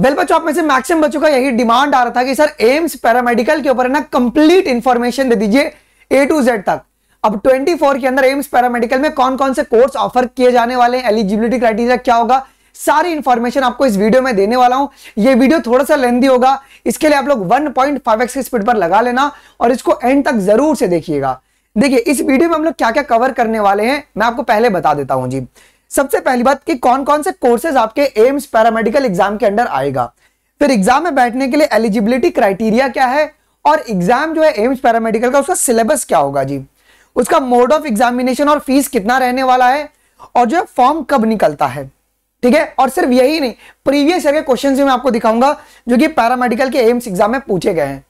well बच्चों आप में से मैक्सिम बच्चों का यही डिमांड आ रहा था कि सर एम्स पैरामेडिकल के ऊपर है ना कंप्लीट इंफॉर्मेशन दे दीजिए ए टू जेड तक अब 24 के अंदर एम्स पैरामेडिकल में कौन कौन से कोर्स ऑफर किए जाने वाले हैं एलिजिबिलिटी क्राइटेरिया क्या होगा सारी इंफॉर्मेशन आपको इस वीडियो में देने वाला हूं ये वीडियो थोड़ा सा लेंदी होगा इसके लिए आप लोग एक्स की स्पीड पर लगा लेना और इसको एंड तक जरूर से देखिएगा देखिए इस वीडियो में हम लोग क्या क्या कवर करने वाले हैं मैं आपको पहले बता देता हूं जी सबसे पहली बात कि कौन कौन से कोर्सेज आपके एम्स पैरामेडिकल एग्जाम के अंडर आएगा फिर एग्जाम में बैठने के लिए एलिजिबिलिटी क्राइटेरिया क्या है और एग्जाम जो है एम्स पैरामेडिकल का उसका सिलेबस क्या होगा जी उसका मोड ऑफ एग्जामिनेशन और फीस कितना रहने वाला है और जो है फॉर्म कब निकलता है ठीक है और सिर्फ यही नहीं प्रीवियस ईयर के क्वेश्चन मैं आपको दिखाऊंगा जो कि पैरामेडिकल के एम्स एग्जाम में पूछे गए हैं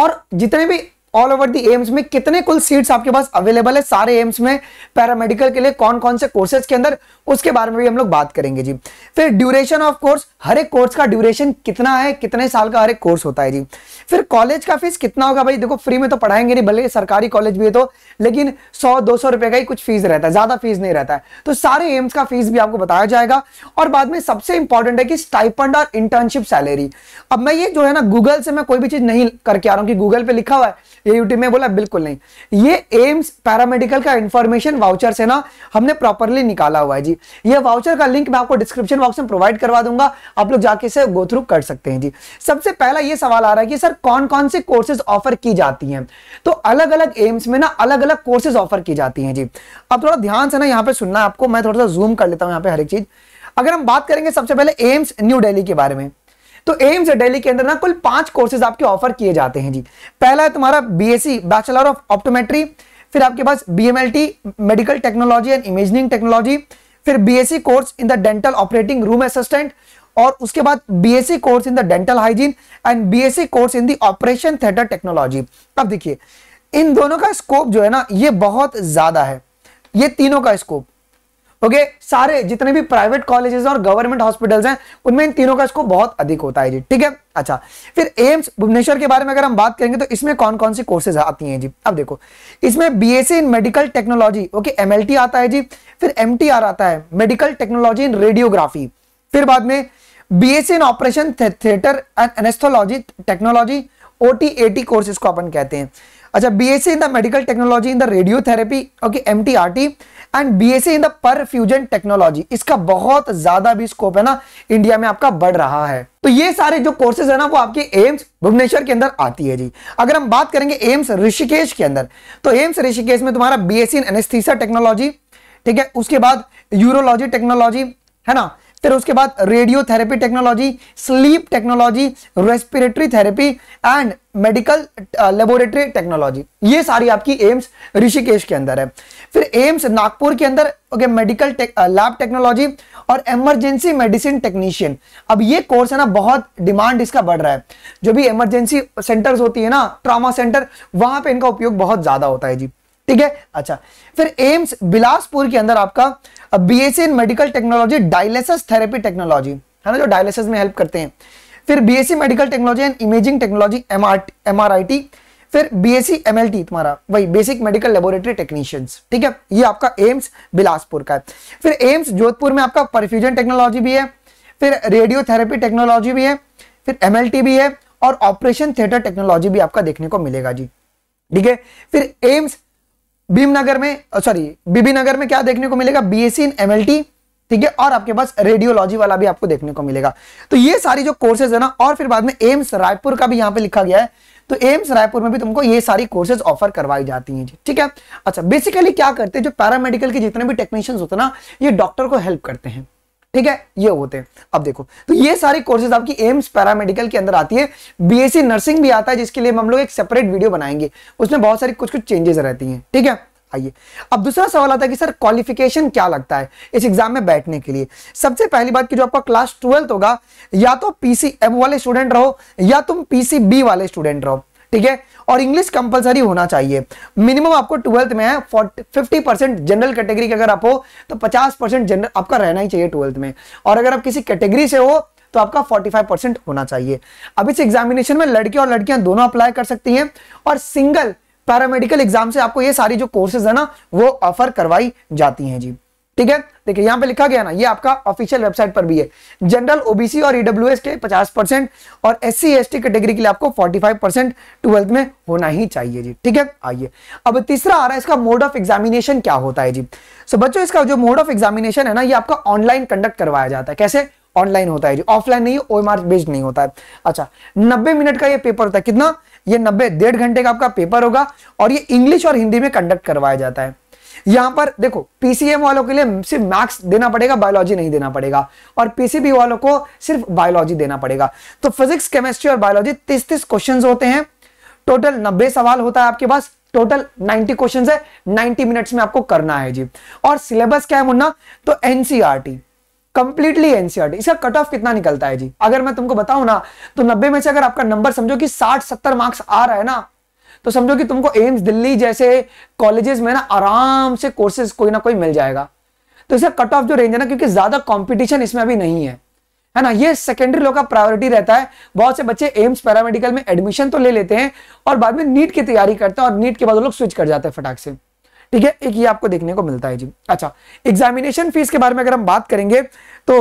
और जितने भी ऑल ओवर दी एम्स में कितने कुल सीट्स आपके पास अवेलेबल है सारे एम्स में पैरामेडिकल के लिए कौन कौन से कोर्सेज के अंदर उसके बारे में भी हम लोग बात करेंगे जी फिर ड्यूरेशन ऑफ कोर्स हर एक कोर्स का ड्यूरेशन कितना है कितने साल का हर एक कोर्स होता है जी फिर कॉलेज का फीस कितना होगा भाई देखो फ्री में तो पढ़ाएंगे नहीं भले सरकारी कॉलेज भी है तो लेकिन सौ दो रुपए का ही कुछ फीस रहता है ज्यादा फीस नहीं रहता है तो सारे एम्स का फीस भी आपको बताया जाएगा और बाद में सबसे इंपॉर्टेंट है कि स्टाइपंड और इंटर्नशिप सैलरी अब मैं ये जो है ना गूगल से मैं कोई भी चीज नहीं करके आ रहा हूँ कि गूगल पे लिखा हुआ है ये यूट्यूब में बोला बिल्कुल नहीं ये एम्स पैरामेडिकल का इन्फॉर्मेशन वाउचर से ना हमने प्रॉपरली निकाला हुआ है जी ये वाउचर का लिंक मैं आपको डिस्क्रिप्शन बॉक्स में प्रोवाइड करवा दूंगा आप लोग जाके इसे गो थ्रू कर सकते हैं जी सबसे पहला ये सवाल आ रहा है कि सर कौन कौन से कोर्सेज ऑफर की जाती हैं तो अलग अलग एम्स में ना अलग अलग कोर्सेज ऑफर की जाती हैं जी अब थोड़ा ध्यान से ना यहाँ पे सुनना आपको मैं थोड़ा सा जूम कर लेता हूँ यहाँ पे हर एक चीज अगर हम बात करेंगे सबसे पहले एम्स न्यू डेली के बारे में तो एम्स दिल्ली के अंदर ना कुल पांच कोर्सेज आपके ऑफर किए जाते हैं जी पहला है तुम्हारा बीएससी बैचलर ऑफ ऑप्टोमेट्री फिर आपके पास BMLT medical technology and imaging technology फिर BSc course in the dental operating room assistant और उसके बाद BSc course in the dental hygiene and BSc course in the operation theatre technology अब देखिए इन दोनों का स्कोप जो है ना ये बहुत ज्यादा है ये तीनों का स्कोप ओके सारे जितने भी प्राइवेट कॉलेजेस और गवर्नमेंट हॉस्पिटल्स हैं उनमें इन तीनों का इसको बहुत अधिक होता है जी ठीक है अच्छा फिर एम्स भुवनेश्वर के बारे में अगर हम बात करेंगे तो इसमें कौन कौन सी कोर्सेज आती हैं जी अब देखो इसमें B in medical technology okay M आता है जी फिर एम आता है मेडिकल टेक्नोलॉजी इन रेडियोग्राफी फिर बाद में B in operation theatre and anaesthesiology technology O T course इसको अपन कहते हैं अच्छा B in the medical technology in the radiotherapy okay M T R T and BSc in the fusion technology इसका बहुत ज्यादा भी स्कोप है ना इंडिया में आपका बढ़ रहा है तो ये सारे जो कोर्सेज है ना वो आपके एम्स भुवनेश्वर के अंदर आती है जी अगर हम बात करेंगे एम्स ऋषिकेश के अंदर तो एम्स ऋषिकेश में तुम्हारा बी इन एनेस्थीसा टेक्नोलॉजी ठीक है उसके बाद यूरोलॉजी टेक्नोलॉजी है ना फिर उसके बाद radio therapy technology sleep technology respiratory therapy and medical laboratory technology ये सारी आपकी एम्स ऋषिकेश के अंदर है फिर एम्स नागपुर के अंदर ओके मेडिकल लैब टेक्नोलॉजी और इमरजेंसी मेडिसिन टेक्नीशियन अब ये कोर्स है ना बहुत डिमांड इसका बढ़ रहा है जो भी इमरजेंसी सेंटर्स होती है ना ट्रामा सेंटर वहां पे इनका उपयोग बहुत ज्यादा होता है जी ठीक है अच्छा फिर एम्स बिलासपुर के अंदर आपका B S in medical technology dialysis therapy technology है ना जो डायलिसिस में हेल्प करते हैं फिर BSc medical technology and imaging technology M MRIT फिर बीएससी एमएलटी e तुम्हारा वही बेसिक मेडिकल लेबोरेटरी टेक्नीशियंस ठीक है ये आपका एम्स बिलासपुर का है फिर एम्स जोधपुर में आपका परफ्यूजन टेक्नोलॉजी भी है फिर रेडियोथेरेपी टेक्नोलॉजी भी है फिर एमएलटी भी है और ऑपरेशन थिएटर टेक्नोलॉजी भी आपका देखने को मिलेगा जी ठीक है फिर एम्स भीमनगर में सॉरी बीबी नगर में क्या देखने को मिलेगा बीएससी इन एमएलटी ठीक है और आपके पास रेडियोलॉजी वाला भी आपको देखने को मिलेगा तो ये सारी जो कोर्सेज है ना और फिर बाद में एम्स रायपुर का भी यहाँ पे लिखा गया है तो एम्स रायपुर में भी तुमको ये सारी कोर्सेज ऑफर करवाई जाती हैं ठीक है अच्छा बेसिकली क्या करते हैं जो पैरामेडिकल के जितने भी टेक्नीशियंस होते हैं ना ये डॉक्टर को हेल्प करते हैं ठीक है ये होते हैं अब देखो तो ये सारी कोर्सेज आपकी एम्स पैरामेडिकल के अंदर आती है बीएससी नर्सिंग भी आता है जिसके लिए हम लोग एक सेपरेट वीडियो बनाएंगे उसमें बहुत सारी कुछ कुछ चेंजेस रहती हैं ठीक है आइए अब दूसरा सवाल आता है कि सर क्वालिफिकेशन क्या लगता है इस एग्जाम में बैठने के लिए सबसे पहली बात कि जो आपका क्लास ट्वेल्थ होगा या तो पीसी एम वाले स्टूडेंट रहो या तुम पीसी बी वाले स्टूडेंट रहो ठीक है और इंग्लिश कंपलसरी होना चाहिए मिनिमम आपको ट्वेल्थ में फिफ्टी परसेंट जनरल कैटेगरी के अगर आप हो तो पचास परसेंट जनरल आपका रहना ही चाहिए ट्वेल्थ में और अगर आप किसी कैटेगरी से हो तो आपका 45 परसेंट होना चाहिए अब इस एग्जामिनेशन में लड़के और लड़कियां दोनों अप्लाई कर सकती हैं और सिंगल पैरामेडिकल एग्जाम से आपको ये सारी जो कोर्सेज है ना वो ऑफर करवाई जाती हैं जी ठीक है देखिए यहां पे लिखा गया ना ये आपका ऑफिशियल वेबसाइट पर भी है जनरल ओबीसी और ईडब्ल्यू के 50 परसेंट और एस सी कैटेगरी के लिए आपको 45 परसेंट ट्वेल्थ में होना ही चाहिए जी ठीक है आइए अब तीसरा आ रहा है इसका मोड ऑफ एग्जामिनेशन क्या होता है जी सो बच्चों इसका जो मोड ऑफ एग्जामिनेशन है ना ये आपका ऑनलाइन कंडक्ट करवाया जाता है कैसे ऑनलाइन होता है जी ऑफलाइन नहीं ओ एम बेस्ड नहीं होता है अच्छा नब्बे मिनट का यह पेपर होता है कितना ये नब्बे डेढ़ घंटे का आपका पेपर होगा और ये इंग्लिश और हिंदी में कंडक्ट करवाया जाता है यहां पर देखो पीसीएम वालों के लिए सिर्फ मैक्स देना पड़ेगा बायोलॉजी नहीं देना पड़ेगा और पीसीबी वालों को सिर्फ बायोलॉजी देना पड़ेगा तो फिजिक्स केमिस्ट्री और बायोलॉजी तीस तीस क्वेश्चन होते हैं टोटल नब्बे सवाल होता है आपके पास टोटल 90 क्वेश्चन है 90 मिनट्स में आपको करना है जी और सिलेबस क्या है मुन्ना तो एनसीआरटी कंप्लीटली एनसीआरटी इसका कट ऑफ कितना निकलता है जी अगर मैं तुमको बताऊं ना तो 90 में से अगर आपका नंबर समझो कि 60 70 मार्क्स आ रहा है ना तो समझो कि तुमको एम्स दिल्ली जैसे कॉलेजेस में ना आराम से कोर्सेज कोई ना कोई मिल जाएगा तो इसका कट ऑफ जो रेंज है ना क्योंकि ज्यादा कॉम्पिटिशन इसमें अभी नहीं है है ना ये सेकेंडरी लोग का प्रायोरिटी रहता है बहुत से बच्चे एम्स पैरामेडिकल में एडमिशन तो ले लेते हैं और बाद में नीट की तैयारी करते हैं और नीट के बाद वो लोग स्विच कर जाते हैं फटाक से ठीक है एक ये आपको देखने को मिलता है जी अच्छा एग्जामिनेशन फीस के बारे में अगर हम बात करेंगे तो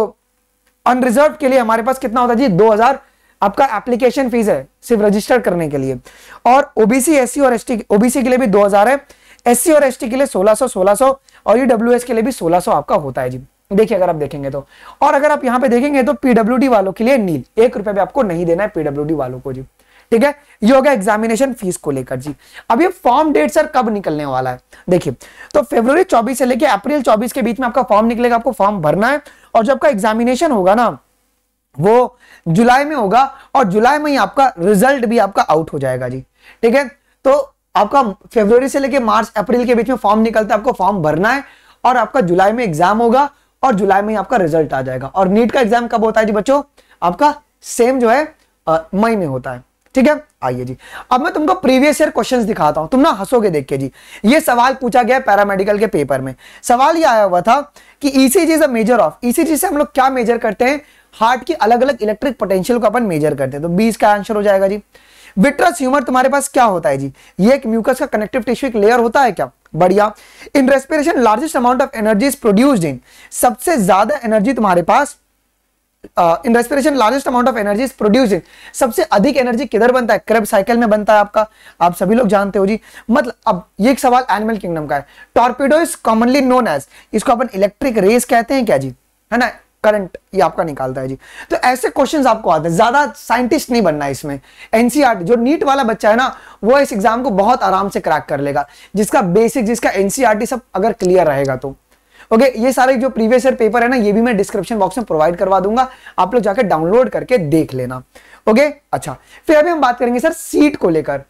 अनरिजर्व के लिए हमारे पास कितना होता है जी दो हजार आपका एप्लीकेशन फीस है सिर्फ रजिस्टर करने के लिए और ओबीसी एससी और एसटी ओबीसी के लिए भी 2000 है एससी और एसटी के लिए 1600 1600 और ईडब्ल्यूएस e के लिए भी 1600 आपका होता है जी देखिए अगर आप देखेंगे तो और अगर आप यहाँ पे देखेंगे तो पीडब्ल्यू वालों के लिए नील एक रुपए भी आपको नहीं देना है पीडब्ल्यू वालों को जी ठीक है ये हो गया एग्जामिनेशन फीस को लेकर जी अब ये फॉर्म डेट सर कब निकलने वाला है देखिए तो फेब्रवरी 24 से लेकर अप्रैल 24 के बीच में आपका फॉर्म निकलेगा आपको फॉर्म भरना है और जब आपका एग्जामिनेशन होगा ना वो जुलाई में होगा और जुलाई में ही आपका रिजल्ट भी आपका आउट हो जाएगा जी ठीक है तो आपका फेब्रवरी से लेके मार्च अप्रैल के बीच में फॉर्म निकलता है आपको फॉर्म भरना है और आपका जुलाई में एग्जाम होगा और जुलाई में ही आपका रिजल्ट आ जाएगा और नीट का एग्जाम कब होता है जी बच्चों आपका सेम जो है मई में होता है ठीक है आइए जी अब मैं तुमको प्रीवियस ईयर क्वेश्चंस दिखाता हूं तुम ना हंसोगे देख के जी ये सवाल पूछा गया पैरामेडिकल के पेपर में सवाल ये आया हुआ था कि ECG is a measure of ECG से हम लोग क्या मेजर करते हैं हार्ट की अलग अलग इलेक्ट्रिक पोटेंशियल को अपन मेजर करते हैं तो बीस का आंसर हो जाएगा जी विट्रस ह्यूमर तुम्हारे पास क्या होता है जी ये एक म्यूकस का कनेक्टिव टिश्यू एक लेयर होता है क्या बढ़िया in respiration largest amount of energy is produced in सबसे ज्यादा एनर्जी तुम्हारे पास in respiration largest amount of energy is in सबसे अधिक एनर्जी किधर बनता है क्रेब साइकिल में बनता है आपका आप सभी लोग जानते हो जी मतलब अब ये एक सवाल एनिमल किंगडम का है torpedo is commonly known as इसको अपन इलेक्ट्रिक रेस कहते हैं क्या जी है ना करंट ये आपका निकालता है जी तो ऐसे क्वेश्चंस आपको आते हैं ज्यादा साइंटिस्ट नहीं बनना है इसमें एनसीआर e जो नीट वाला बच्चा है ना वो इस एग्जाम को बहुत आराम से क्रैक कर लेगा जिसका बेसिक जिसका एनसीआरटी e सब अगर क्लियर रहेगा तो ओके ये सारे जो प्रीवियस ईयर पेपर है ना ये भी मैं डिस्क्रिप्शन बॉक्स में प्रोवाइड करवा दूंगा आप लोग जाकर डाउनलोड करके देख लेना ओके अच्छा फिर अभी हम बात करेंगे सर सीट को लेकर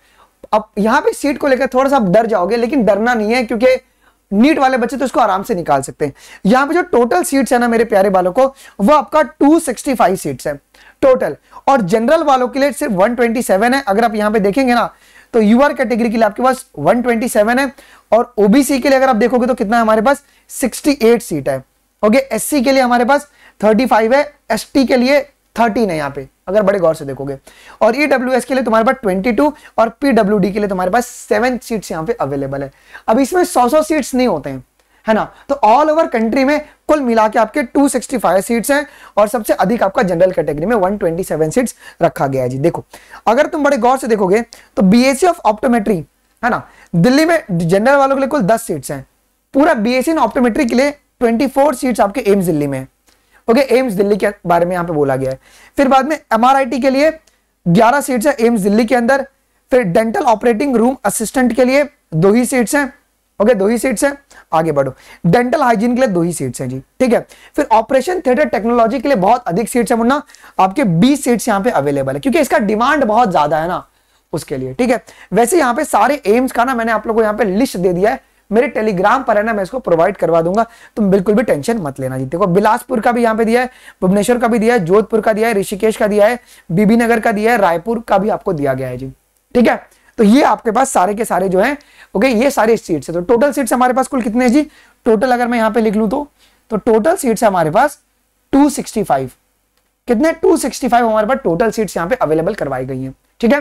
अब यहां पे सीट को लेकर थोड़ा सा डर जाओगे लेकिन डरना नहीं है क्योंकि नीट वाले बच्चे तो इसको आराम से निकाल सकते हैं यहाँ पे जो टोटल सीट्स है ना मेरे प्यारे बालों को वो आपका 265 सीट्स है टोटल और जनरल वालों के लिए सिर्फ 127 है अगर आप यहाँ पे देखेंगे ना तो यू आर कैटेगरी के लिए आपके पास 127 है और ओबीसी के लिए अगर आप देखोगे तो कितना है हमारे पास सिक्सटी सीट है ओके एस के लिए हमारे पास थर्टी है एस के लिए थर्टीन है यहाँ पे अगर बड़े गौर से देखोगे और ई e के लिए तुम्हारे पास 22 और पी के लिए तुम्हारे पास सेवन सीट्स यहाँ पे अवेलेबल है अब इसमें सौ सौ सीट्स नहीं होते हैं है ना तो ऑल ओवर कंट्री में कुल मिला के आपके 265 सीट्स हैं और सबसे अधिक आपका जनरल कैटेगरी में 127 सीट्स रखा गया है जी देखो अगर तुम बड़े गौर से देखोगे तो बीएससी ऑफ ऑप्टोमेट्री है ना दिल्ली में जनरल वालों के लिए कुल 10 सीट्स हैं पूरा बीएससी एस ऑप्टोमेट्री के लिए 24 सीट्स आपके एम्स दिल्ली में है ओके एम्स दिल्ली के बारे में यहां पे बोला गया है फिर बाद में एमआरआईटी के लिए ग्यारह सीट्स है एम्स दिल्ली के अंदर फिर डेंटल ऑपरेटिंग रूम असिस्टेंट के लिए दो ही सीट्स हैं ओके दो ही सीट्स हैं आगे बढ़ो डेंटल हाइजीन के लिए दो ही सीट्स हैं जी ठीक है फिर ऑपरेशन थिएटर टेक्नोलॉजी के लिए बहुत अधिक सीट्स है मुन्ना आपके बीस सीट्स यहाँ पे अवेलेबल है क्योंकि इसका डिमांड बहुत ज्यादा है ना उसके लिए ठीक है वैसे यहाँ पे सारे एम्स का ना मैंने आप लोग को यहाँ पे लिस्ट दे दिया है मेरे टेलीग्राम पर है ना मैं इसको प्रोवाइड करवा दूंगा तुम बिल्कुल भी टेंशन मत लेना जी देखो बिलासपुर का भी यहाँ पे दिया है भुवनेश्वर का भी दिया है जोधपुर का दिया है ऋषिकेश का दिया है बीबी नगर का दिया है रायपुर का भी आपको दिया गया है जी ठीक है तो ये आपके पास सारे के सारे जो है ओके ये सारे सीट्स है तो टोटल सीट्स हमारे पास कुल कितने जी टोटल अगर मैं यहाँ पे लिख लू तो टोटल तो सीट्स हमारे पास टू कितने 265 हमारे पास टोटल सीट्स यहाँ पे अवेलेबल करवाई गई हैं ठीक है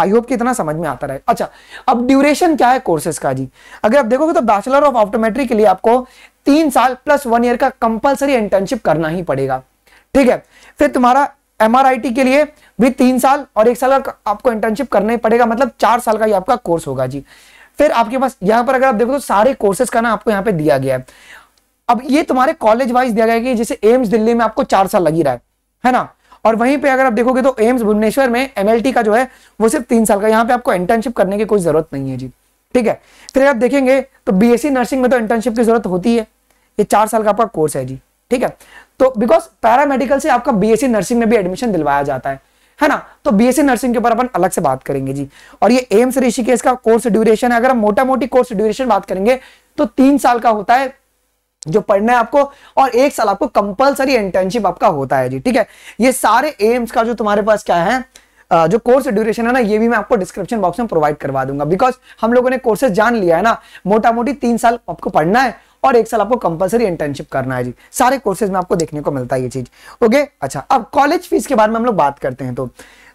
आई होप कि इतना समझ में आता रहे अच्छा अब ड्यूरेशन क्या है कोर्सेज का जी अगर आप देखोगे तो बैचलर ऑफ ऑप्टोमेट्री के लिए आपको तीन साल प्लस वन ईयर का कंपलसरी इंटर्नशिप करना ही पड़ेगा ठीक है फिर तुम्हारा एम के लिए भी तीन साल और एक साल का आपको इंटर्नशिप करना ही पड़ेगा मतलब चार साल का ही आपका कोर्स होगा जी फिर आपके पास यहाँ पर अगर आप देखो तो सारे कोर्सेज का ना आपको यहाँ पे दिया गया है अब ये तुम्हारे कॉलेज वाइज दिया गया है कि जैसे एम्स दिल्ली में आपको चार साल लगी रहा है है ना और वहीं पे अगर आप देखोगे तो एम्स भुवनेश्वर में एमएलटी का जो है वो सिर्फ तीन साल का यहाँ पे आपको इंटर्नशिप करने की कोई जरूरत नहीं है जी ठीक है फिर आप देखेंगे तो बी नर्सिंग में तो इंटर्नशिप की जरूरत होती है ये चार साल का आपका कोर्स है जी ठीक है तो बिकॉज पैरामेडिकल से आपका बी नर्सिंग में भी एडमिशन दिलवाया जाता है है ना तो बीएससी नर्सिंग के ऊपर अपन अलग से बात करेंगे जी और ये एम्स ऋषिकेश का कोर्स ड्यूरेशन है अगर हम मोटा मोटी कोर्स ड्यूरेशन बात करेंगे तो तीन साल का होता है जो पढ़ना है आपको और एक साल आपको कंपलसरी इंटर्नशिप आपका होता है जी ठीक है ये सारे एम्स का जो तुम्हारे पास क्या है जो कोर्स ड्यूरेशन है ना ये भी मैं आपको डिस्क्रिप्शन बॉक्स में प्रोवाइड करवा दूंगा बिकॉज हम लोगों ने कोर्सेज जान लिया है ना मोटा मोटी तीन साल आपको पढ़ना है और एक साल आपको कंपलसरी इंटर्नशिप करना है जी सारे कोर्सेज में आपको देखने को मिलता है ये चीज ओके अच्छा अब कॉलेज फीस के बारे में हम लोग बात करते हैं तो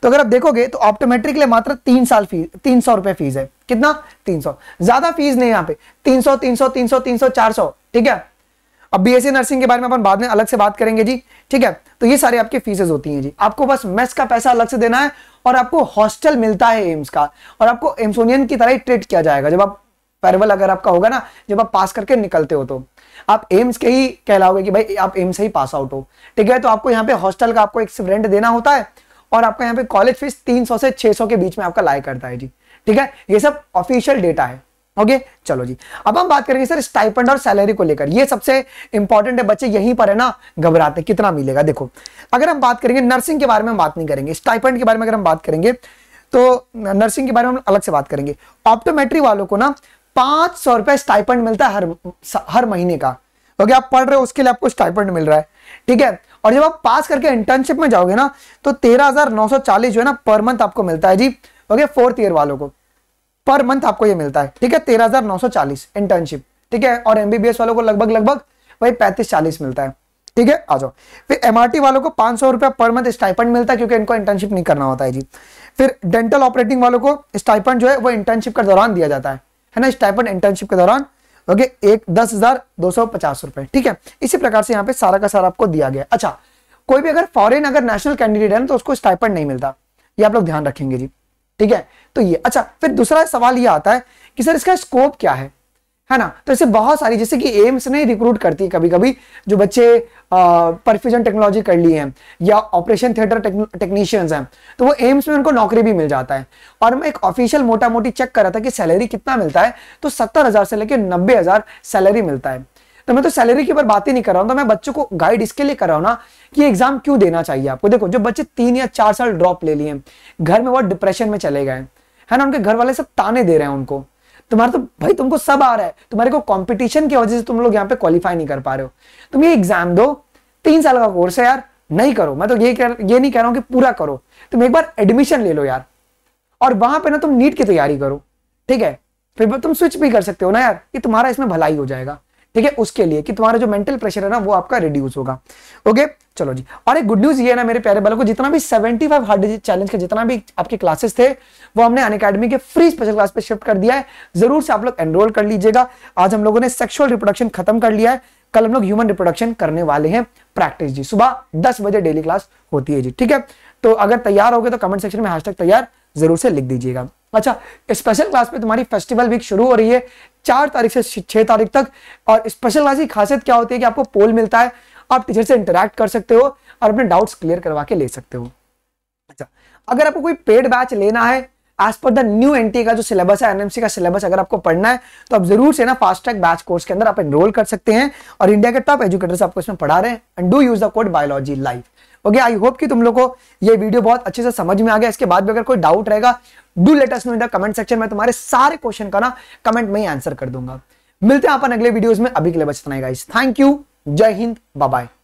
तो अगर आप देखोगे तो ऑप्टोमेट्रिक लिए मात्र तीन साल फीस तीन सौ रुपए फीस है कितना तीन सौ ज्यादा फीस नहीं यहाँ पे तीन सौ तीन सौ तीन सौ तीन सौ चार सौ ठीक है अब बीएससी नर्सिंग e के बारे में अपन बाद में अलग से बात करेंगे जी ठीक है तो ये सारे आपके फीसेज होती हैं जी आपको बस मेस का पैसा अलग से देना है और आपको हॉस्टल मिलता है एम्स का और आपको एम्सोनियन की तरह ही ट्रीट किया जाएगा जब आप पैरवल अगर आपका होगा ना जब आप पास करके निकलते हो तो आप एम्स के ही कहलाओगे कि भाई आप एम्स से ही पास आउट हो ठीक है तो आपको यहाँ पे हॉस्टल का आपको एक रेंट देना होता है और आपका यहाँ पे कॉलेज फीस तीन से छह के बीच में आपका लाइक करता है जी ठीक है ये सब ऑफिशियल डेटा है ओके चलो जी अब हम बात करेंगे सर स्टाइपेंड और सैलरी को लेकर ये सबसे इंपॉर्टेंट है बच्चे यहीं पर है ना घबराते कितना मिलेगा देखो अगर हम बात करेंगे नर्सिंग के बारे में हम बात नहीं करेंगे स्टाइपेंड के बारे में अगर हम बात करेंगे तो नर्सिंग के बारे में हम अलग से बात करेंगे ऑप्टोमेट्री वालों को ना पांच सौ रुपए स्टाइपेंड मिलता है हर हर महीने का ओके आप पढ़ रहे हो उसके लिए आपको स्टाइपेंड मिल रहा है ठीक है और जब आप पास करके इंटर्नशिप में जाओगे ना तो तेरह हजार नौ सौ चालीस जो है ना पर मंथ आपको मिलता है जी ओके फोर्थ ईयर वालों को पर मंथ आपको ये मिलता है ठीक है तेरह हजार नौ सौ चालीस इंटर्नशिप ठीक है और एमबीबीएस वालों को लगभग लगभग भाई पैंतीस चालीस मिलता है ठीक है आ जाओ फिर एमआरटी वालों को पांच सौ रुपया पर मंथ स्टाइपेंड मिलता है क्योंकि इनको इंटर्नशिप नहीं करना होता है जी फिर डेंटल ऑपरेटिंग वालों को स्टाइपेंड जो है वो इंटर्नशिप के दौरान दिया जाता है है ना स्टाइपेंड इंटर्नशिप के दौरान ओके एक दस हजार दो सौ पचास रुपए ठीक है इसी प्रकार से यहाँ पे सारा का सारा आपको दिया गया अच्छा कोई भी अगर फॉरेन अगर नेशनल कैंडिडेट है ना तो उसको स्टाइपेंड नहीं मिलता ये आप लोग ध्यान रखेंगे जी ठीक है तो ये अच्छा फिर दूसरा सवाल ये आता है कि सर इसका स्कोप क्या है है ना तो ऐसे बहुत सारी जैसे कि एम्स नहीं रिक्रूट करती है कभी कभी जो बच्चे परफ्यूजन टेक्नोलॉजी कर लिए हैं या ऑपरेशन थिएटर टेक्नीशियंस हैं तो वो एम्स में उनको नौकरी भी मिल जाता है और मैं एक ऑफिशियल मोटा मोटी चेक करा था कि सैलरी कितना मिलता है तो सत्तर हजार से लेकर नब्बे हजार सैलरी मिलता है तो मैं तो सैलरी के ऊपर बात ही नहीं कर रहा हूं तो मैं बच्चों को गाइड इसके लिए कर रहा हूं ना कि एग्जाम क्यों देना चाहिए आपको देखो जो बच्चे तीन या चार साल ड्रॉप ले लिए घर में बहुत डिप्रेशन में चले गए है ना उनके घर वाले सब ताने दे रहे हैं उनको तुम्हारा तो भाई तुमको सब आ रहा है तुम्हारे को कॉम्पिटिशन की वजह से तुम लोग यहाँ पे क्वालिफाई नहीं कर पा रहे हो तुम ये एग्जाम दो तीन साल का कोर्स है यार नहीं करो मैं तो ये कर, ये नहीं कह रहा हूँ कि पूरा करो तुम एक बार एडमिशन ले लो यार और वहां पे ना तुम नीट की तैयारी करो ठीक है फिर तुम स्विच भी कर सकते हो ना यार कि तुम्हारा इसमें भलाई हो जाएगा ठीक है उसके लिए कि तुम्हारा जो मेंटल प्रेशर है ना वो आपका रिड्यूस होगा ओके चलो जी और एक गुड न्यूज ये है ना मेरे प्यारे बालों को जितना भी 75 फाइव हार्ड डिजिट चैलेंज का जितना भी आपके क्लासेस थे वो हमने अन अकेडमी के फ्री स्पेशल क्लास पे शिफ्ट कर दिया है जरूर से आप लोग एनरोल कर लीजिएगा आज हम लोगों ने सेक्शुअल रिप्रोडक्शन खत्म कर लिया है कल हम लोग ह्यूमन रिप्रोडक्शन करने वाले हैं प्रैक्टिस जी सुबह दस बजे डेली क्लास होती है जी ठीक है तो अगर तैयार हो गए तो कमेंट सेक्शन में हैशटैग तैयार जरूर से लिख दीजिएगा अच्छा स्पेशल क्लास पे तुम्हारी फेस्टिवल वीक शुरू हो रही है चार तारीख से छह तारीख तक और स्पेशल क्लास की खासियत क्या होती है कि आपको पोल मिलता है आप टीचर से इंटरेक्ट कर सकते हो और अपने डाउट्स क्लियर करवा के ले सकते हो अच्छा अगर आपको कोई पेड बैच लेना है as per the new n t का जो सिलेबस है एनएमसी का सिलेबस अगर आपको पढ़ना है तो आप जरूर से ना फास्ट ट्रैक बैच कोर्स के अंदर आप एनरोल कर सकते हैं और इंडिया के टॉप एजुकेटर्स आपको इसमें पढ़ा रहे हैं and do use the code biology life okay I hope कि तुम लोग को ये वीडियो बहुत अच्छे से समझ में आ गया इसके बाद भी अगर कोई डाउट रहेगा do let us know in the comment section में तुम्हारे सारे क्वेश्चन का ना कमेंट में ही आंसर कर दूंगा मिलते हैं अपन अगले वीडियो में अभी के लिए बचतना थैंक यू जय हिंद बाय बाय